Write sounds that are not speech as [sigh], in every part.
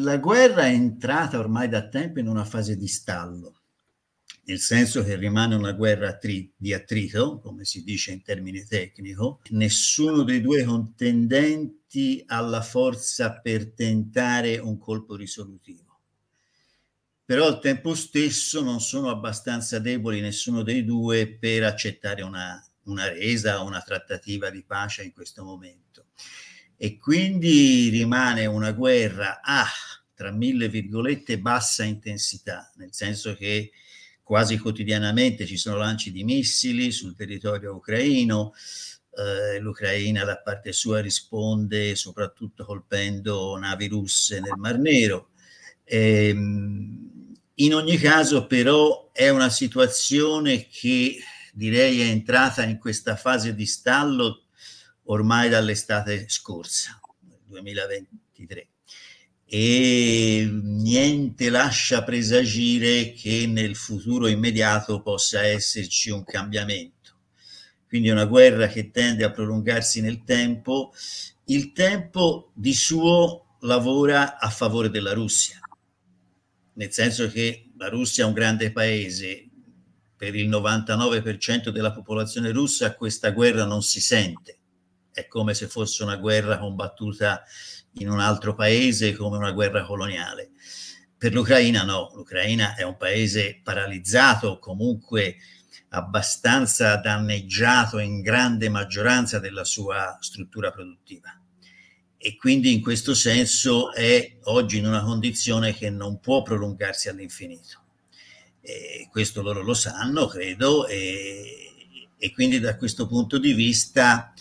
la guerra è entrata ormai da tempo in una fase di stallo, nel senso che rimane una guerra tri- di attrito, come si dice in termini tecnico, nessuno dei due contendenti ha la forza per tentare un colpo risolutivo. Però al tempo stesso non sono abbastanza deboli nessuno dei due per accettare una, una resa, una trattativa di pace in questo momento e quindi rimane una guerra a ah, tra mille virgolette bassa intensità, nel senso che quasi quotidianamente ci sono lanci di missili sul territorio ucraino, eh, l'Ucraina da parte sua risponde soprattutto colpendo navi russe nel Mar Nero. Eh, in ogni caso però è una situazione che direi è entrata in questa fase di stallo ormai dall'estate scorsa, 2023. E niente lascia presagire che nel futuro immediato possa esserci un cambiamento. Quindi una guerra che tende a prolungarsi nel tempo. Il tempo di suo lavora a favore della Russia, nel senso che la Russia è un grande paese, per il 99% della popolazione russa questa guerra non si sente è come se fosse una guerra combattuta in un altro paese, come una guerra coloniale. Per l'Ucraina no, l'Ucraina è un paese paralizzato, comunque abbastanza danneggiato in grande maggioranza della sua struttura produttiva e quindi in questo senso è oggi in una condizione che non può prolungarsi all'infinito. E questo loro lo sanno, credo, e, e, quindi da questo punto di vista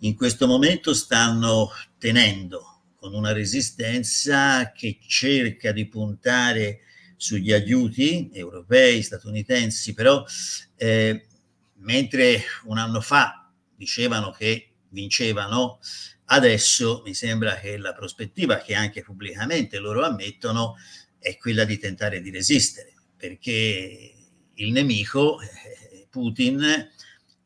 in questo momento stanno tenendo con una resistenza che cerca di puntare sugli aiuti europei, statunitensi, però eh, mentre un anno fa dicevano che vincevano, adesso mi sembra che la prospettiva che anche pubblicamente loro ammettono è quella di tentare di resistere, perché il nemico, eh, Putin,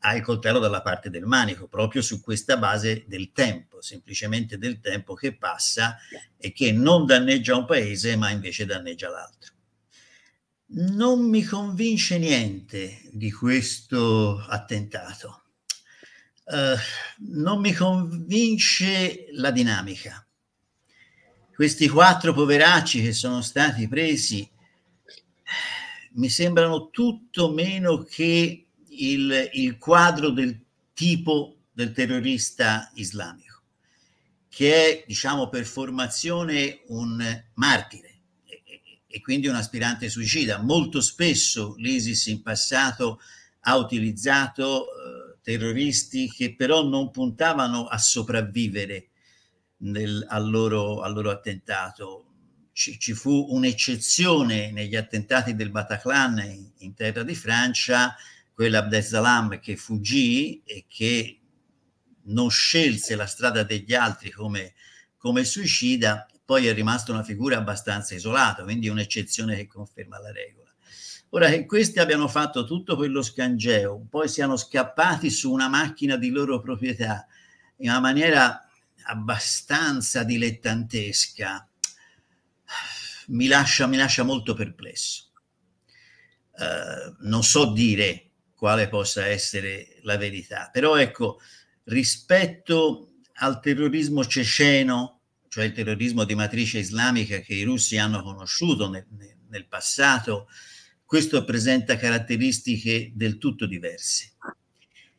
ha il coltello dalla parte del manico, proprio su questa base del tempo, semplicemente del tempo che passa e che non danneggia un paese ma invece danneggia l'altro. Non mi convince niente di questo attentato, uh, non mi convince la dinamica. Questi quattro poveracci che sono stati presi eh, mi sembrano tutto meno che il, il quadro del tipo del terrorista islamico che è, diciamo, per formazione un martire e, e, quindi un aspirante suicida. Molto spesso l'ISIS in passato ha utilizzato eh, terroristi che però non puntavano a sopravvivere nel, al, loro, al, loro, attentato. Ci, ci, fu un'eccezione negli attentati del Bataclan in, in terra di Francia quella Abdeslam che fuggì e che non scelse la strada degli altri come, come suicida, poi è rimasta una figura abbastanza isolata, quindi un'eccezione che conferma la regola. Ora che questi abbiano fatto tutto quello scangeo, poi siano scappati su una macchina di loro proprietà in una maniera abbastanza dilettantesca, mi lascia, mi lascia molto perplesso. Uh, non so dire quale possa essere la verità. Però ecco, rispetto al terrorismo ceceno, cioè il terrorismo di matrice islamica che i russi hanno conosciuto nel, nel passato, questo presenta caratteristiche del tutto diverse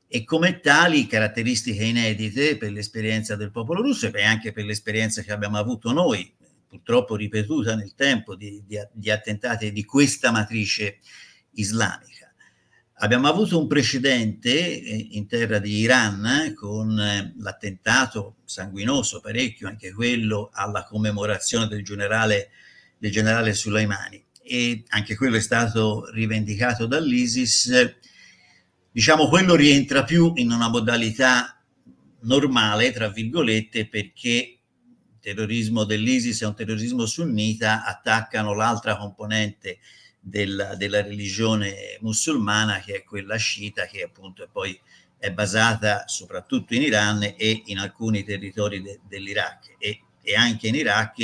e come tali caratteristiche inedite per l'esperienza del popolo russo e anche per l'esperienza che abbiamo avuto noi, purtroppo ripetuta nel tempo, di, di, di attentati di questa matrice islamica. Abbiamo avuto un precedente eh, in terra di Iran con eh, l'attentato sanguinoso, parecchio anche quello, alla commemorazione del generale, del generale Soleimani. E anche quello è stato rivendicato dall'ISIS. Diciamo quello rientra più in una modalità normale, tra virgolette, perché il terrorismo dell'ISIS è un terrorismo sunnita, attaccano l'altra componente della, della, religione musulmana che è quella sciita che appunto è poi è basata soprattutto in Iran e in alcuni territori de, dell'Iraq e, e, anche in Iraq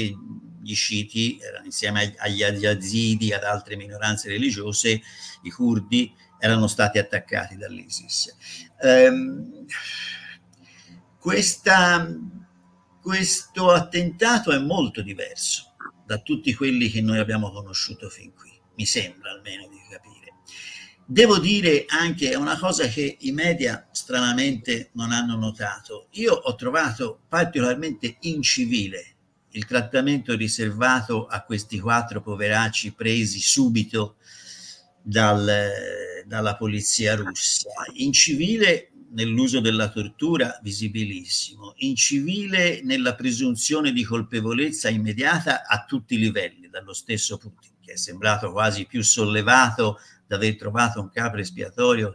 gli sciiti eh, insieme agli, yazidi, ad altre minoranze religiose, i curdi erano stati attaccati dall'ISIS. Ehm, questa, questo attentato è molto diverso da tutti quelli che noi abbiamo conosciuto fin qui mi sembra almeno di capire. Devo dire anche una cosa che i media stranamente non hanno notato. Io ho trovato particolarmente incivile il trattamento riservato a questi quattro poveracci presi subito dal, dalla polizia russa. Incivile nell'uso della tortura, visibilissimo. Incivile nella presunzione di colpevolezza immediata a tutti i livelli, dallo stesso Putin è sembrato quasi più sollevato da aver trovato un capo espiatorio.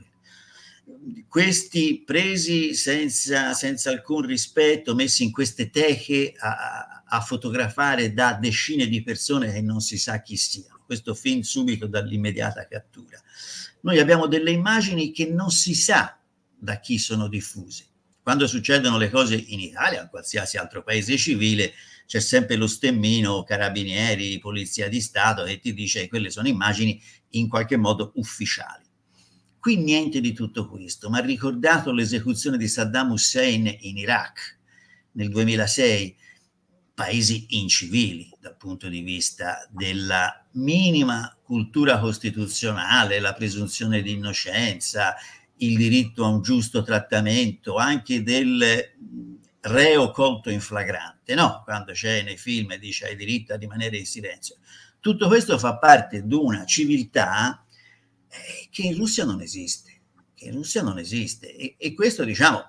Questi presi senza, senza alcun rispetto, messi in queste teche a, a fotografare da decine di persone che non si sa chi siano. Questo fin subito dall'immediata cattura. Noi abbiamo delle immagini che non si sa da chi sono diffuse quando succedono le cose in Italia, in qualsiasi altro paese civile, c'è sempre lo stemmino, carabinieri, polizia di Stato che ti dice che quelle sono immagini in qualche modo ufficiali. Qui niente di tutto questo, ma ricordato l'esecuzione di Saddam Hussein in Iraq nel 2006, paesi incivili dal punto di vista della minima cultura costituzionale, la presunzione di innocenza, il diritto a un giusto trattamento anche del mm, reo colto in flagrante, no? Quando c'è nei film e dice hai diritto a rimanere in silenzio. Tutto questo fa parte di una civiltà eh, che in Russia non esiste, che in Russia non esiste. E, e questo, diciamo,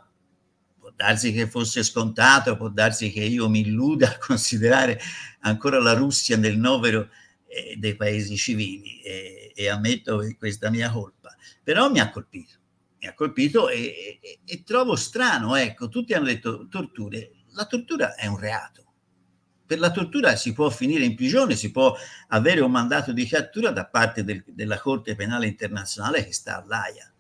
può darsi che fosse scontato, può darsi che io mi illuda a considerare ancora la Russia nel novero eh, dei paesi civili eh, e ammetto questa mia colpa, però mi ha colpito mi ha colpito e, e, e trovo strano, ecco, tutti hanno detto torture, la tortura è un reato. Per la tortura si può finire in prigione, si può avere un mandato di cattura da parte del, della Corte Penale Internazionale che sta all'AIA.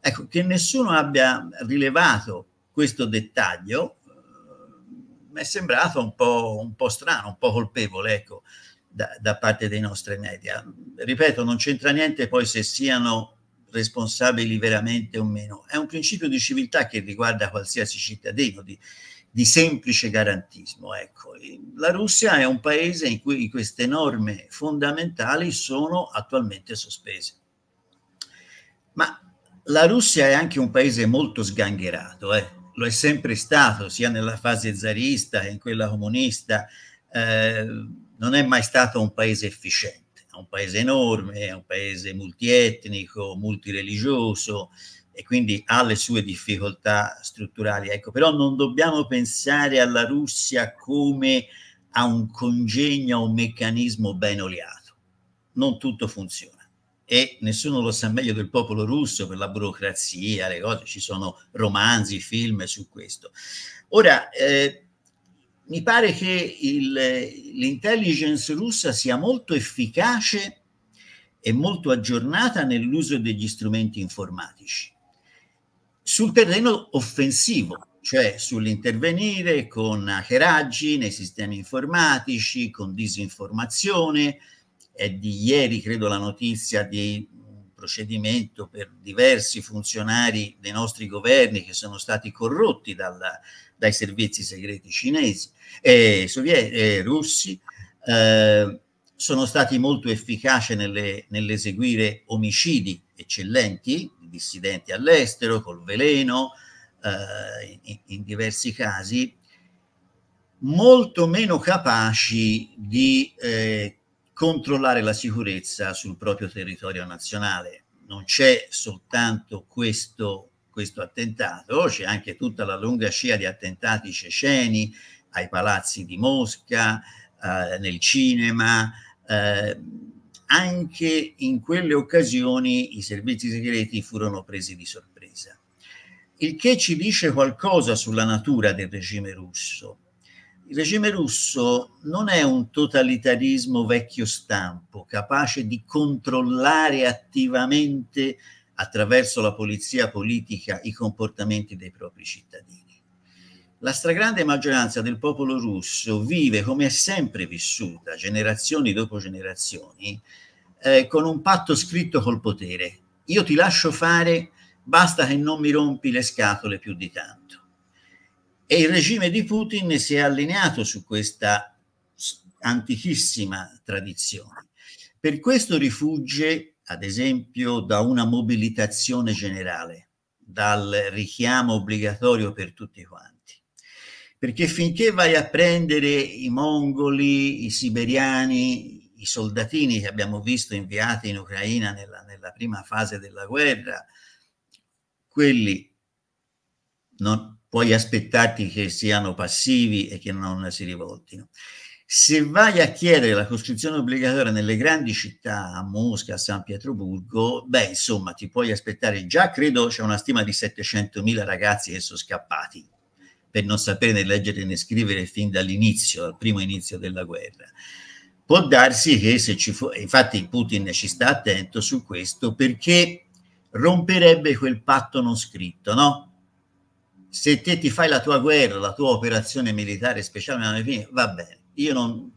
Ecco, che nessuno abbia rilevato questo dettaglio eh, mi è sembrato un po', un po', strano, un po' colpevole, ecco, da, da parte dei nostri media. Ripeto, non c'entra niente poi se siano responsabili veramente o meno. È un principio di civiltà che riguarda qualsiasi cittadino, di, di semplice garantismo. Ecco. La Russia è un paese in cui queste norme fondamentali sono attualmente sospese. Ma la Russia è anche un paese molto sgangherato, eh. lo è sempre stato, sia nella fase zarista che in quella comunista, eh, non è mai stato un paese efficiente è un paese enorme, è un paese multietnico, multireligioso e quindi ha le sue difficoltà strutturali. Ecco, però non dobbiamo pensare alla Russia come a un congegno, a un meccanismo ben oliato. Non tutto funziona e nessuno lo sa meglio del popolo russo per la burocrazia, le cose, ci sono romanzi, film su questo. Ora, eh, mi pare che l'intelligence russa sia molto efficace e molto aggiornata nell'uso degli strumenti informatici sul terreno offensivo, cioè sull'intervenire con hackeraggi nei sistemi informatici, con disinformazione. È di ieri, credo, la notizia di procedimento per diversi funzionari dei nostri governi che sono stati corrotti dalla, dai servizi segreti cinesi e eh, eh, russi, eh, sono stati molto efficaci nelle, nell'eseguire omicidi eccellenti, dissidenti all'estero, col veleno, eh, in, in diversi casi, molto meno capaci di eh, controllare la sicurezza sul proprio territorio nazionale. Non c'è soltanto questo, questo attentato, c'è anche tutta la lunga scia di attentati ceceni ai palazzi di Mosca, eh, nel cinema. Eh, anche in quelle occasioni i servizi segreti furono presi di sorpresa il che ci dice qualcosa sulla natura del regime russo, il regime russo non è un totalitarismo vecchio stampo, capace di controllare attivamente attraverso la polizia politica i comportamenti dei propri cittadini. La stragrande maggioranza del popolo russo vive, come è sempre vissuta, generazioni dopo generazioni, eh, con un patto scritto col potere. Io ti lascio fare, basta che non mi rompi le scatole più di tanto. E il regime di Putin si è allineato su questa antichissima tradizione. Per questo rifugge, ad esempio, da una mobilitazione generale, dal richiamo obbligatorio per tutti quanti. Perché finché vai a prendere i mongoli, i siberiani, i soldatini che abbiamo visto inviati in Ucraina nella, nella prima fase della guerra, quelli non, puoi aspettarti che siano passivi e che non si rivoltino. Se vai a chiedere la costruzione obbligatoria nelle grandi città, a Mosca, a San Pietroburgo, beh, insomma, ti puoi aspettare già, credo c'è una stima di 700.000 ragazzi che sono scappati per non sapere né leggere né scrivere fin dall'inizio, al primo inizio della guerra. Può darsi che se ci fosse, infatti Putin ci sta attento su questo perché romperebbe quel patto non scritto, no? se te ti fai la tua guerra, la tua operazione militare speciale, va bene, io non,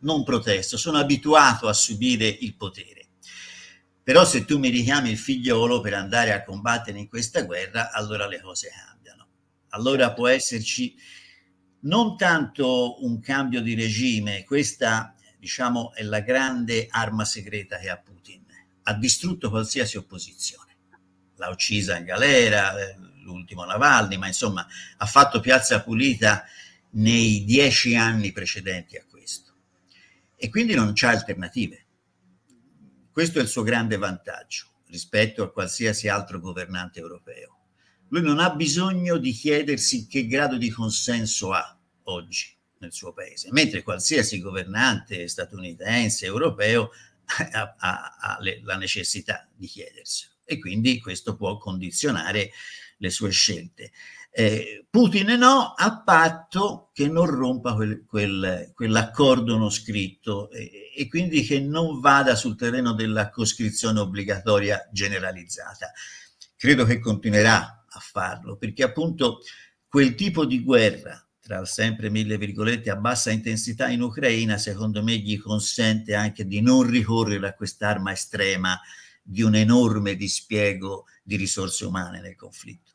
non protesto, sono abituato a subire il potere. Però se tu mi richiami il figliolo per andare a combattere in questa guerra, allora le cose cambiano. Allora può esserci non tanto un cambio di regime, questa diciamo è la grande arma segreta che ha Putin. Ha distrutto qualsiasi opposizione, l'ha uccisa in galera, eh, l'ultimo Navalny, ma insomma ha fatto piazza pulita nei dieci anni precedenti a questo. E quindi non c'è alternative. Questo è il suo grande vantaggio rispetto a qualsiasi altro governante europeo. Lui non ha bisogno di chiedersi che grado di consenso ha oggi nel suo paese, mentre qualsiasi governante statunitense, europeo, ha, ha, ha le, la necessità di chiederselo. E quindi questo può condizionare le sue scelte. Eh, Putin no, a patto che non rompa quel, quel, quell'accordo non scritto eh, e quindi che non vada sul terreno della coscrizione obbligatoria generalizzata. Credo che continuerà a farlo perché appunto quel tipo di guerra tra sempre mille virgolette a bassa intensità in Ucraina secondo me gli consente anche di non ricorrere a quest'arma estrema di un enorme dispiego di risorse umane nel conflitto.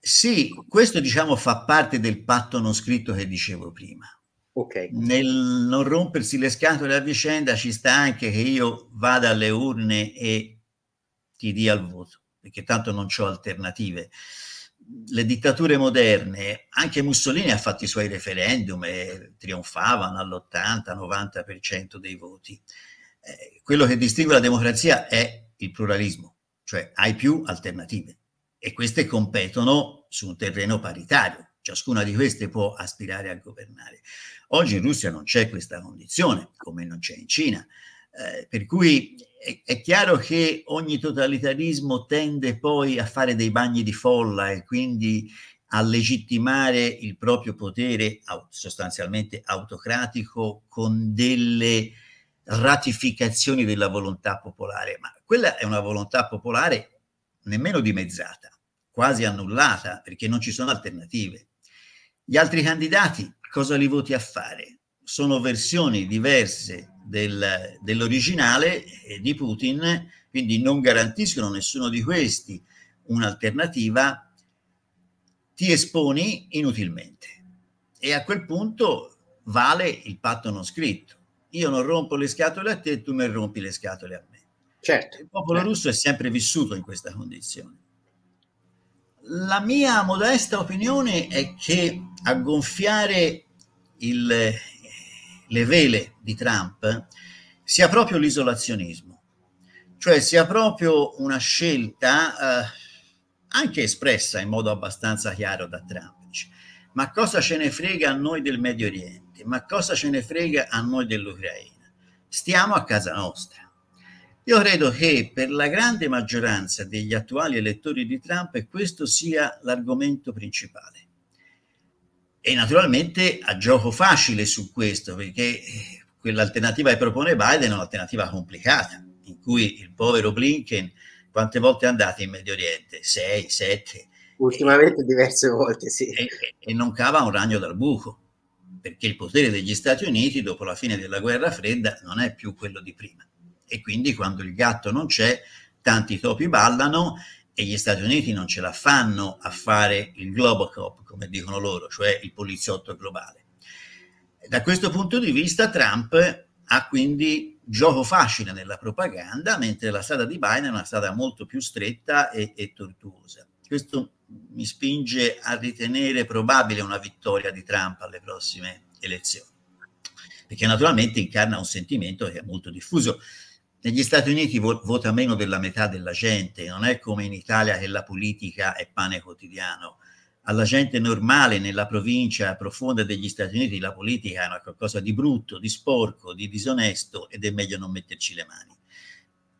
Sì, questo diciamo fa parte del patto non scritto che dicevo prima. Okay. Nel non rompersi le scatole a vicenda ci sta anche che io vada alle urne e ti dia il voto, perché tanto non ho alternative. Le dittature moderne, anche Mussolini ha fatto i suoi referendum e trionfavano all'80-90% dei voti. Eh, quello che distingue la democrazia è il pluralismo, cioè hai più alternative e queste competono su un terreno paritario, ciascuna di queste può aspirare a governare. Oggi in Russia non c'è questa condizione, come non c'è in Cina, eh, per cui è, è, chiaro che ogni totalitarismo tende poi a fare dei bagni di folla e quindi a legittimare il proprio potere sostanzialmente autocratico con delle ratificazioni della volontà popolare, ma quella è una volontà popolare nemmeno dimezzata, quasi annullata, perché non ci sono alternative. Gli altri candidati cosa li voti a fare? Sono versioni diverse del, dell'originale di Putin, quindi non garantiscono nessuno di questi un'alternativa, ti esponi inutilmente. E a quel punto vale il patto non scritto io non rompo le scatole a te, tu non rompi le scatole a me. Certo. Il popolo certo. russo è sempre vissuto in questa condizione. La mia modesta opinione è che a gonfiare il, le vele di Trump sia proprio l'isolazionismo, cioè sia proprio una scelta eh, anche espressa in modo abbastanza chiaro da Trump. Ma cosa ce ne frega a noi del Medio Oriente? ma cosa ce ne frega a noi dell'Ucraina? Stiamo a casa nostra. Io credo che per la grande maggioranza degli attuali elettori di Trump questo sia l'argomento principale. E naturalmente a gioco facile su questo, perché eh, quell'alternativa che propone Biden è un'alternativa complicata, in cui il povero Blinken quante volte è andato in Medio Oriente? Sei, sette. Ultimamente e, diverse volte, sì. E, e non cava un ragno dal buco perché il potere degli Stati Uniti dopo la fine della guerra fredda non è più quello di prima e quindi quando il gatto non c'è tanti topi ballano e gli Stati Uniti non ce la fanno a fare il Globocop, come dicono loro, cioè il poliziotto globale. Da questo punto di vista Trump ha quindi gioco facile nella propaganda, mentre la strada di Biden è una strada molto più stretta e, e tortuosa. Questo mi spinge a ritenere probabile una vittoria di Trump alle prossime elezioni, perché naturalmente incarna un sentimento che è molto diffuso. Negli Stati Uniti vota meno della metà della gente, non è come in Italia che la politica è pane quotidiano. Alla gente normale nella provincia profonda degli Stati Uniti la politica è una qualcosa di brutto, di sporco, di disonesto ed è meglio non metterci le mani.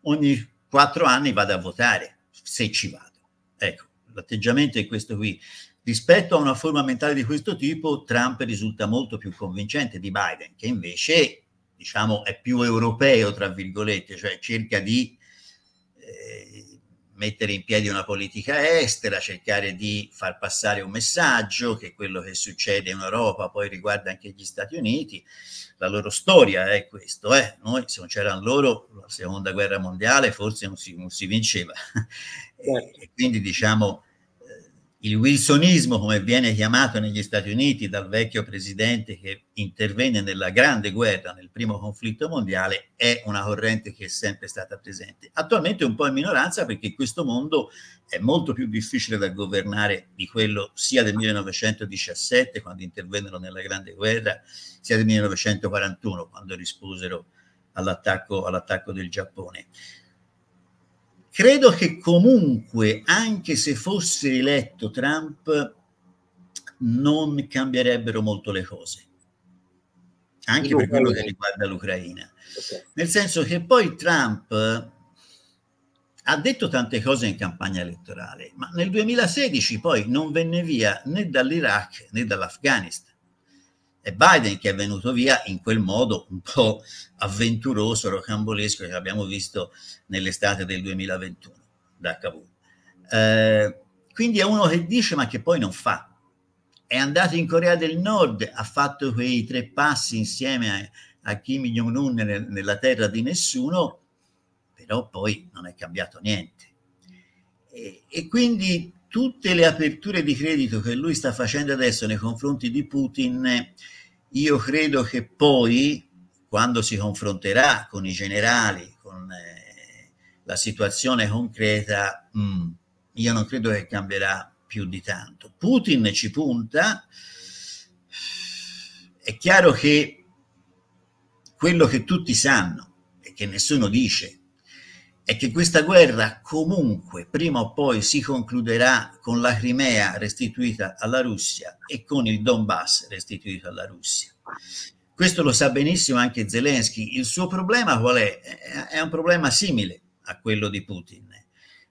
Ogni quattro anni vado a votare, se ci vado. Ecco, l'atteggiamento è questo qui. Rispetto a una forma mentale di questo tipo, Trump risulta molto più convincente di Biden, che invece diciamo, è più europeo, tra virgolette, cioè cerca di eh, mettere in piedi una politica estera, cercare di far passare un messaggio che quello che succede in Europa poi riguarda anche gli Stati Uniti. La loro storia è questo, eh. noi se non c'erano loro la seconda guerra mondiale forse non si, non si vinceva. [laughs] Certo. E, e quindi diciamo il wilsonismo, come viene chiamato negli Stati Uniti dal vecchio presidente che intervenne nella Grande Guerra, nel primo conflitto mondiale, è una corrente che è sempre stata presente. Attualmente è un po' in minoranza perché questo mondo è molto più difficile da governare di quello sia del 1917, quando intervennero nella Grande Guerra, sia del 1941, quando risposero all'attacco, all del Giappone. Credo che comunque, anche se fosse eletto Trump, non cambierebbero molto le cose, anche per quello che riguarda l'Ucraina. Nel senso che poi Trump eh, ha detto tante cose in campagna elettorale, ma nel 2016 poi non venne via né dall'Iraq né dall'Afghanistan. È Biden che è venuto via in quel modo un po' avventuroso, rocambolesco che abbiamo visto nell'estate del 2021 da Kabul. Eh, quindi è uno che dice ma che poi non fa. È andato in Corea del Nord, ha fatto quei tre passi insieme a, a Kim Jong-un nel, nella terra di nessuno, però poi non è cambiato niente. E, e quindi tutte le aperture di credito che lui sta facendo adesso nei confronti di Putin, io credo che poi, quando si confronterà con i generali, con eh, la situazione concreta, mh, mm, io non credo che cambierà più di tanto. Putin ci punta, è chiaro che quello che tutti sanno e che nessuno dice, è che questa guerra comunque prima o poi si concluderà con la Crimea restituita alla Russia e con il Donbass restituito alla Russia. Questo lo sa benissimo anche Zelensky. Il suo problema qual è? È un problema simile a quello di Putin.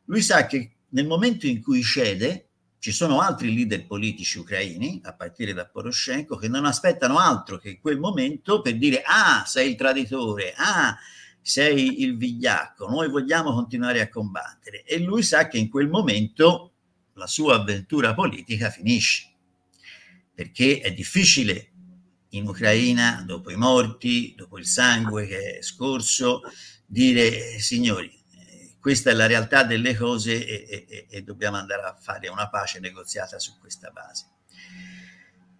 Lui sa che nel momento in cui cede, ci sono altri leader politici ucraini, a partire da Poroshenko, che non aspettano altro che quel momento per dire ah, sei il traditore, ah, sei il vigliacco, noi vogliamo continuare a combattere. E lui sa che in quel momento la sua avventura politica finisce, perché è difficile in Ucraina, dopo i morti, dopo il sangue che è scorso, dire signori, questa è la realtà delle cose e, e, e dobbiamo andare a fare una pace negoziata su questa base.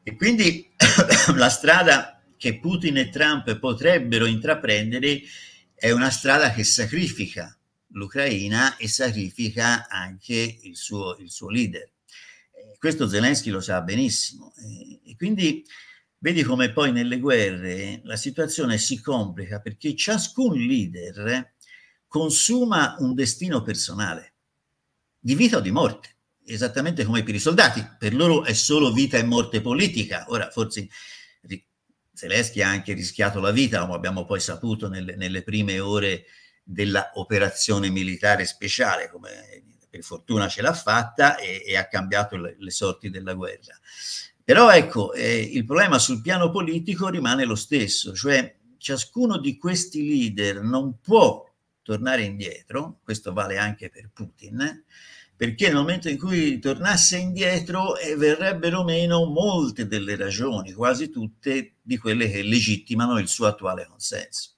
E quindi [coughs] la strada che Putin e Trump potrebbero intraprendere è è una strada che sacrifica l'Ucraina e sacrifica anche il suo, il suo leader. Eh, questo Zelensky lo sa benissimo. Eh, e quindi vedi come poi nelle guerre la situazione si complica perché ciascun leader consuma un destino personale, di vita o di morte, esattamente come per i soldati. Per loro è solo vita e morte politica. Ora, forse Zelensky ha anche rischiato la vita, come abbiamo poi saputo nelle, nelle prime ore dell'operazione militare speciale, come per fortuna ce l'ha fatta e, e ha cambiato le, le, sorti della guerra. Però ecco, eh, il problema sul piano politico rimane lo stesso, cioè ciascuno di questi leader non può tornare indietro, questo vale anche per Putin, perché nel momento in cui tornasse indietro eh, verrebbero meno molte delle ragioni, quasi tutte, di quelle che legittimano il suo attuale consenso.